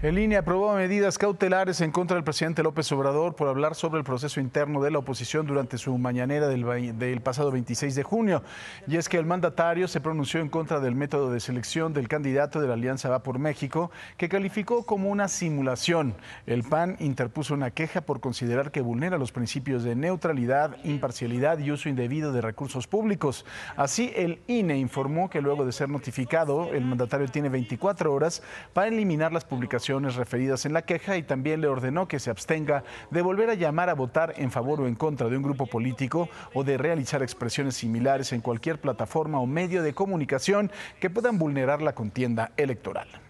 El INE aprobó medidas cautelares en contra del presidente López Obrador por hablar sobre el proceso interno de la oposición durante su mañanera del, del, pasado 26 de junio. Y es que el mandatario se pronunció en contra del método de selección del candidato de la Alianza Va por México, que calificó como una simulación. El PAN interpuso una queja por considerar que vulnera los principios de neutralidad, imparcialidad y uso indebido de recursos públicos. Así, el INE informó que luego de ser notificado, el mandatario tiene 24 horas para eliminar las publicaciones referidas en la queja y también le ordenó que se abstenga de volver a llamar a votar en favor o en contra de un grupo político o de realizar expresiones similares en cualquier plataforma o medio de comunicación que puedan vulnerar la contienda electoral.